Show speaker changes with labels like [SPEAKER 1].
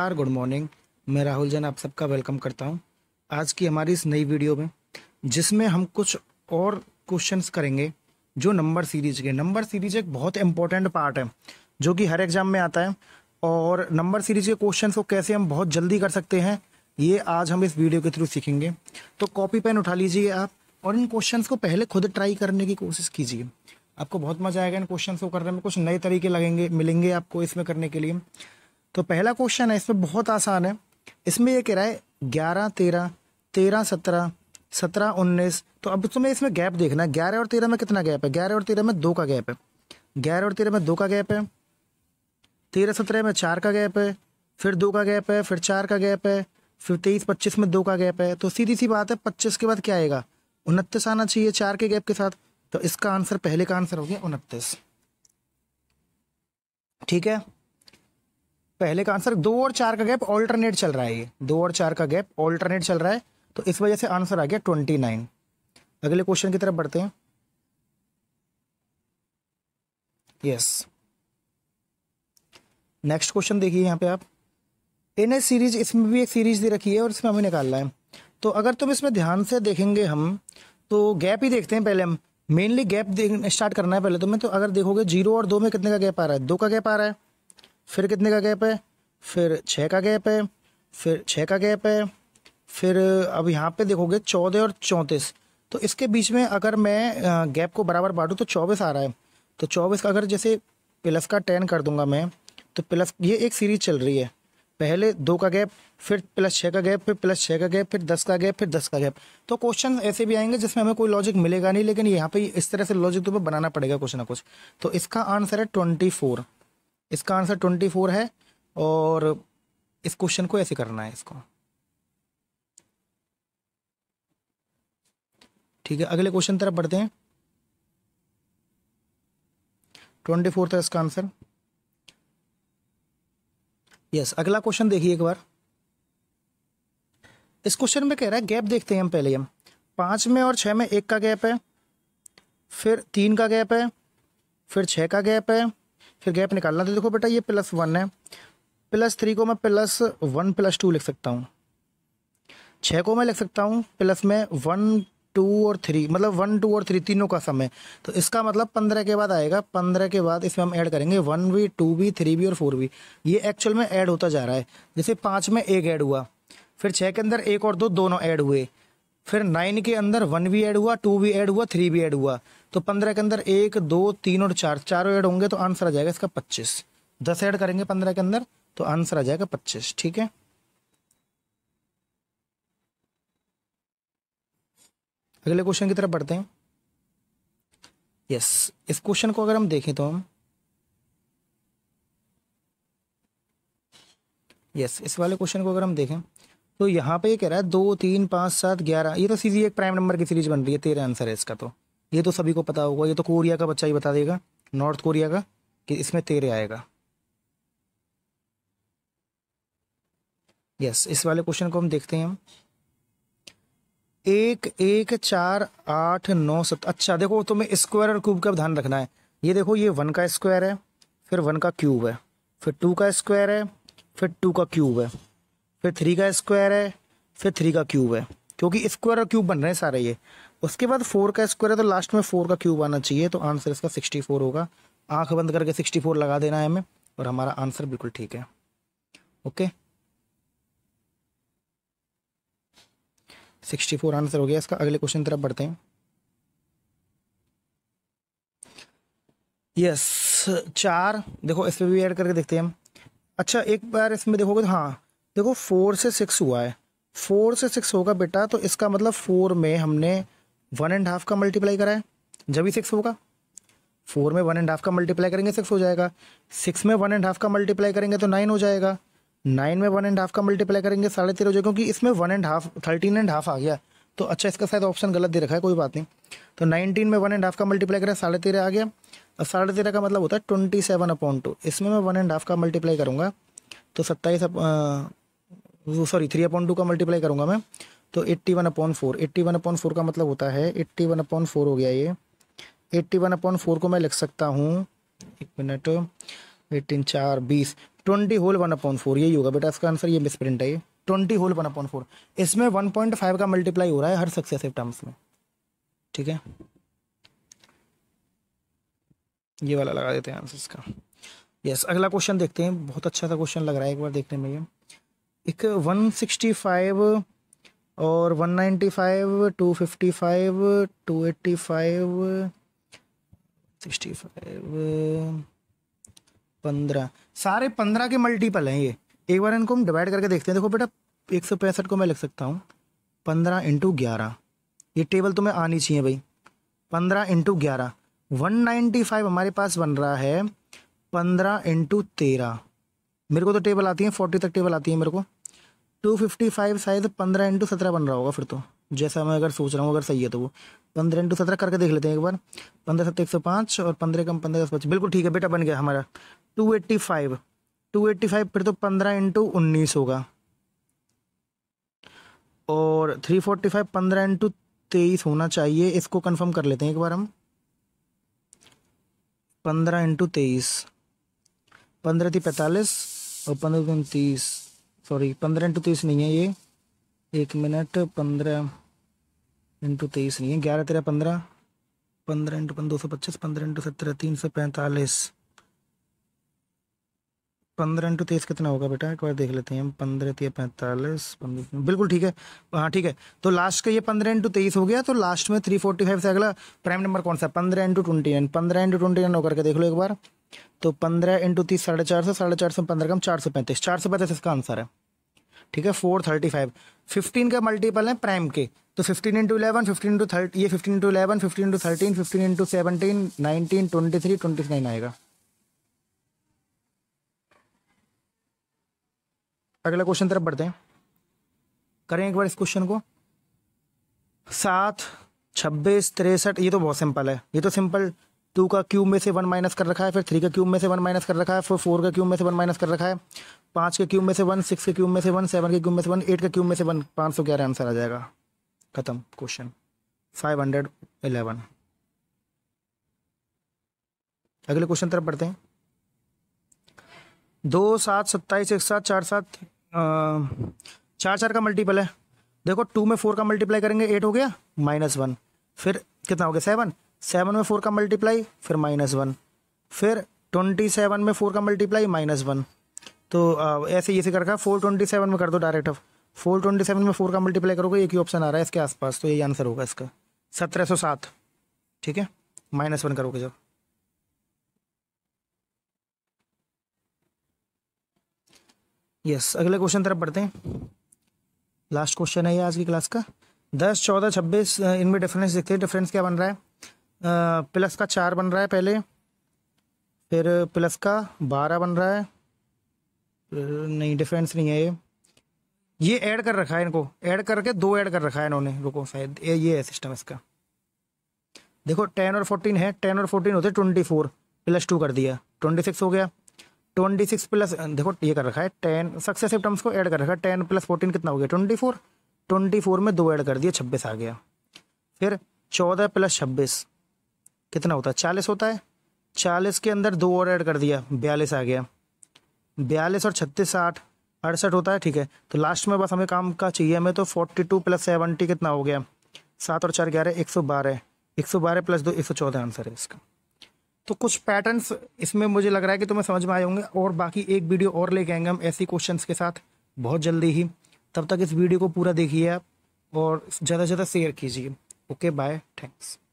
[SPEAKER 1] नमस्कार good morning मैं राहुल जैन आप सबका वेलकम करता हूं आज की हमारी इस नई वीडियो में जिसमें हम कुछ और क्वेश्चंस करेंगे जो नंबर सीरीज के नंबर सीरीज एक बहुत इंपॉर्टेंट पार्ट है जो कि हर एग्जाम में आता है और नंबर सीरीज के क्वेश्चन को कैसे हम बहुत जल्दी कर सकते हैं ये आज हम इस वीडियो के थ्रू सीखेंगे तो कॉपी पेन उठा लीजिए आप और इन क्वेश्चन को पहले खुद ट्राई करने की कोशिश कीजिए आपको बहुत मजा आएगा इन क्वेश्चन को करने में कुछ नए तरीके लगेंगे मिलेंगे आपको इसमें करने के लिए तो पहला क्वेश्चन है इसमें बहुत आसान है इसमें यह कह रहा है ग्यारह तेरह तेरह सत्रह सत्रह उन्नीस तो अब तुम्हें इसमें गैप देखना है ग्यारह और तेरह में कितना गैप है ग्यारह और तेरह में दो का गैप है ग्यारह और तेरह में दो का गैप है तेरह सत्रह में चार का गैप है फिर दो का गैप है फिर चार का गैप है फिर तेईस पच्चीस में दो का गैप है तो सीधी सी बात है पच्चीस के बाद क्या आएगा उनतीस आना चाहिए चार के गैप के साथ तो इसका आंसर पहले का आंसर हो गया उनतीस ठीक है पहले का आंसर दो और चार का गैप ऑल्टरनेट चल रहा है ये दो और चार का गैप ऑल्टरनेट चल रहा है तो इस वजह से आंसर आ गया ट्वेंटी नाइन अगले क्वेश्चन की तरफ बढ़ते हैं यस नेक्स्ट क्वेश्चन देखिए यहाँ पे आप इन सीरीज इसमें भी एक सीरीज दे रखी है और इसमें हमें निकालना है तो अगर तुम इसमें ध्यान से देखेंगे हम तो गैप ही देखते हैं पहले हम मेनली गैप स्टार्ट करना है पहले तुम्हें तो अगर देखोगे जीरो और दो में कितने का गैप आ रहा है दो का गैप आ रहा है फिर कितने का गैप है फिर छः का गैप है फिर छः का गैप है फिर अब यहाँ पे देखोगे चौदह और चौंतीस तो इसके बीच में अगर मैं गैप को बराबर बांटूँ तो चौबीस आ रहा है तो चौबीस का अगर जैसे प्लस का टेन कर दूंगा मैं तो प्लस ये एक सीरीज चल रही है पहले दो का गैप फिर प्लस छः का गैप फिर प्लस छः का गैप फिर दस का गैप फिर दस का गैप तो क्वेश्चन ऐसे भी आएंगे जिसमें हमें कोई लॉजिक मिलेगा नहीं लेकिन यहाँ पे इस तरह से लॉजिक तो बनाना पड़ेगा कुछ ना कुछ तो इसका आंसर है ट्वेंटी फोर इसका आंसर ट्वेंटी फोर है और इस क्वेश्चन को ऐसे करना है इसको ठीक है अगले क्वेश्चन तरफ बढ़ते हैं ट्वेंटी फोर था इसका आंसर यस अगला क्वेश्चन देखिए एक बार इस क्वेश्चन में कह रहा है गैप देखते हैं हम पहले हम पाँच में और छः में एक का गैप है फिर तीन का गैप है फिर छः का गैप है फिर गैप निकालना तो देखो बेटा ये प्लस वन है प्लस थ्री को मैं प्लस वन प्लस टू लिख सकता हूँ छः को मैं लिख सकता हूँ प्लस में वन टू और थ्री मतलब वन टू और थ्री तीनों का समय तो इसका मतलब पंद्रह के बाद आएगा पंद्रह के बाद इसमें हम ऐड करेंगे वन भी टू भी थ्री भी और फोर भी ये एक्चुअल में ऐड होता जा रहा है जैसे पाँच में एक ऐड हुआ फिर छः के अंदर एक और दो दोनों ऐड हुए फिर नाइन के अंदर वन भी ऐड हुआ टू भी ऐड हुआ थ्री भी ऐड हुआ तो पंद्रह के अंदर एक दो तीन और चार चारों ऐड होंगे तो आंसर आ जाएगा इसका पच्चीस दस ऐड करेंगे पंद्रह के अंदर तो आंसर आ जाएगा पच्चीस ठीक है अगले क्वेश्चन की तरफ बढ़ते हैं यस इस क्वेश्चन को अगर हम देखें तो हम यस इस वाले क्वेश्चन को अगर हम देखें तो यहाँ पे ये कह रहा है दो तीन पाँच सात ग्यारह ये तो सीधी एक प्राइम नंबर की सीरीज बन रही है तेरह आंसर है इसका तो ये तो सभी को पता होगा ये तो कोरिया का बच्चा ही बता देगा नॉर्थ कोरिया का कि इसमें तेरे आएगा यस इस वाले क्वेश्चन को हम देखते हैं हम एक एक चार आठ नौ सत अच्छा देखो तुम्हें स्क्वायर और क्यूब का ध्यान रखना है ये देखो ये वन का स्क्वायर है फिर वन का क्यूब है फिर टू का स्क्वायर है फिर टू का क्यूब है फिर थ्री का स्क्वायर है फिर थ्री का क्यूब है क्योंकि स्क्वायर और क्यूब बन रहे हैं सारे ये उसके बाद फोर का स्क्वायर है तो लास्ट में फोर का क्यूब आना चाहिए तो आंसर इसका सिक्सटी फोर होगा आंख बंद करके सिक्सटी फोर लगा देना है हमें और हमारा आंसर बिल्कुल ठीक है ओके सिक्सटी फोर आंसर हो गया इसका अगले क्वेश्चन तरफ बढ़ते हैं यस yes, चार देखो इसमें भी ऐड करके देखते हैं हम अच्छा एक बार इसमें देखोगे तो हाँ देखो फोर से सिक्स हुआ है फोर से सिक्स होगा बेटा तो इसका मतलब फोर में हमने वन एंड हाफ का मल्टीप्लाई करा है जब ही सिक्स होगा फोर में वन एंड हाफ का मल्टीप्लाई करेंगे सिक्स हो जाएगा सिक्स में वन एंड हाफ का मल्टीप्लाई करेंगे तो नाइन हो जाएगा नाइन में वन एंड हाफ का मल्टीप्लाई करेंगे साढ़े तेरह हो जाएगा क्योंकि इसमें one and half thirteen and half आ गया तो अच्छा इसका शायद ऑप्शन गलत दे रखा है कोई बात नहीं तो नाइनटीन में वन एंड हाफ का मल्टीप्लाई करें साढ़े तेरह आ गया और साढ़े तेरह का मतलब होता है ट्वेंटी सेवन अपॉन टू इसमें मैं वन एंड हाफ का मल्टीप्लाई करूँगा तो सत्ताईस सॉरी थ्री अपॉन टू का मल्टीप्लाई करूँगा मैं तो eighty one upon four eighty one upon four का मतलब होता है एट्टी वन अपॉन फोर हो गया ये एट्टी वन अपॉन फोर को मैं लिख सकता हूँ एक मिनट एटीन चार बीस twenty whole one upon four यही होगा बेटा इसका आंसर ये मिस प्रिंट है ये twenty whole one upon four इसमें वन पॉइंट फाइव का मल्टीप्लाई हो रहा है हर सक्सेसिव टर्म्स में ठीक है ये वाला लगा देते हैं आंसर इसका यस अगला क्वेश्चन देखते हैं बहुत अच्छा सा क्वेश्चन लग रहा है एक बार देखने में ये एक वन सिक्सटी फाइव और 195 फाइव सिक्सटी फाइव पंद्रह सारे पंद्रह के मल्टीपल हैं ये एक बार इनको हम डिवाइड करके देखते हैं देखो बेटा एक सौ पैंसठ को मैं लिख सकता हूँ पंद्रह इंटू ग्यारह ये टेबल तुम्हें आनी चाहिए भाई पंद्रह इंटू ग्यारह वन नाइन्टी फाइव हमारे पास बन रहा है पंद्रह इंटू तेरह मेरे को तो टेबल आती है फोर्टी तक टेबल आती है मेरे को टू फिफ्टी फाइव पंद्रह इंटू सत्रह बन रहा होगा फिर तो जैसा मैं अगर सोच रहा हूँ अगर सही है तो वो पंद्रह इंटू सत्रह करके देख लेते हैं एक बार पंद्रह सत्तर एक सौ पाँच और पंद्रह कम पंद्रह दस पाँच बिल्कुल ठीक है बेटा बन गया हमारा two eighty five two eighty five फिर तो पंद्रह इंटू उन्नीस होगा और थ्री फोर्टी फाइव पंद्रह इंटू तेईस होना चाहिए इसको कन्फर्म कर लेते हैं एक बार हम पंद्रह इंटू तेईस पंद्रह थी पैंतालीस और पंद्रह तीस सॉरी पंद्रह इंटू तेईस नहीं है ये एक मिनट पंद्रह इंटू तेईस नहीं है ग्यारह तेरह पंद्रह पंद्रह इंटू दो सौ पच्चीस पंद्रह इंटू सत्रह तीन सौ पैंतालीस पंद्रह इंटू तेईस कितना होगा बेटा एक बार देख लेते हैं हम पंद्रह तीस पैंतालीस बिल्कुल ठीक है हाँ ठीक है तो लास्ट का ये पंद्रह इंटू तेईस हो गया तो लास्ट में थ्री फोर्टी फाइव से अगला प्राइम नंबर कौन सा पंद्रह इंटू ट्वेंटी नाइन पंद्रह इंटू ट्वेंटी नाइन होकर देख लो एक बार तो पंद्रह इंटू तीस साढ़े चार सौ साढ़े चार सौ पंद्रह कम चार सौ पैंतीस चार सौ पैंतीस इसका आंसर है ठीक है फोर थर्टी फाइव फिफ्टीन का मल्टीपल है प्राइम के तो fifteen into eleven fifteen into thirty ये fifteen into eleven fifteen into thirteen fifteen into seventeen nineteen twenty three twenty nine आएगा अगला क्वेश्चन तरफ बढ़ते हैं करें एक बार इस क्वेश्चन को सात छब्बीस तिरसठ ये तो बहुत सिंपल है ये तो सिंपल टू का क्यूब में से वन माइनस कर रखा है फिर थ्री का क्यूब में से वन माइनस कर रखा है फिर फोर का क्यूब में से वन माइनस कर रखा है पाँच के क्यूब में से वन सिक्स के क्यूब में से वन सेवन के क्यूब में से वन एट के क्यूब में से वन पाँच सौ ग्यारह आंसर आ जाएगा खत्म क्वेश्चन फाइव हंड्रेड इलेवन अगले क्वेश्चन तरफ पढ़ते हैं दो सात सत्ताईस एक सात चार सात चार चार का मल्टीपल है देखो टू में फोर का मल्टीप्लाई करेंगे एट हो गया माइनस वन फिर कितना हो गया सेवन सेवन में फोर का मल्टीप्लाई फिर माइनस वन फिर ट्वेंटी सेवन में फोर का मल्टीप्लाई माइनस वन तो ऐसे ये से कर रखा फोर ट्वेंटी सेवन में कर दो डायरेक्ट अब फोर ट्वेंटी सेवन में फोर का मल्टीप्लाई करोगे एक ही ऑप्शन आ रहा है इसके आसपास तो यही आंसर होगा इसका सत्रह सौ सात ठीक है माइनस वन करोगे जब यस अगले क्वेश्चन तरफ बढ़ते हैं लास्ट क्वेश्चन है ये आज की क्लास का दस चौदह छब्बीस इनमें डिफरेंस देखते हैं डिफरेंस क्या बन रहा है प्लस का चार बन रहा है पहले फिर प्लस का बारह बन रहा है नहीं डिफरेंस नहीं है ये ये ऐड कर रखा है इनको ऐड करके दो ऐड कर रखा है इन्होंने रुको शायद ये है सिस्टम इसका देखो टेन और फोर्टीन है टेन और फोर्टीन होते ट्वेंटी फोर प्लस टू कर दिया ट्वेंटी सिक्स हो गया ट्वेंटी सिक्स प्लस देखो ये कर रखा है टेन सक्सेसिव टर्म्स को ऐड कर रखा है टेन प्लस फोर्टीन कितना हो गया ट्वेंटी फोर ट्वेंटी फोर में दो ऐड कर दिया छब्बीस आ गया फिर चौदह प्लस छब्बीस कितना होता है चालीस होता है चालीस के अंदर दो और ऐड कर दिया बयालीस आ गया बयालीस और छत्तीस साठ अड़सठ होता है ठीक है तो लास्ट में बस हमें काम का चाहिए हमें तो फोर्टी टू प्लस सेवनटी कितना हो गया सात और चार ग्यारह एक सौ बारह एक सौ बारह प्लस दो एक सौ चौदह आंसर है इसका तो कुछ पैटर्न्स इसमें मुझे लग रहा है कि तुम्हें समझ में आए होंगे और बाकी एक वीडियो और लेके आएंगे हम ऐसी क्वेश्चन के साथ बहुत जल्दी ही तब तक इस वीडियो को पूरा देखिए आप और ज़्यादा से ज़्यादा शेयर कीजिए ओके बाय थैंक्स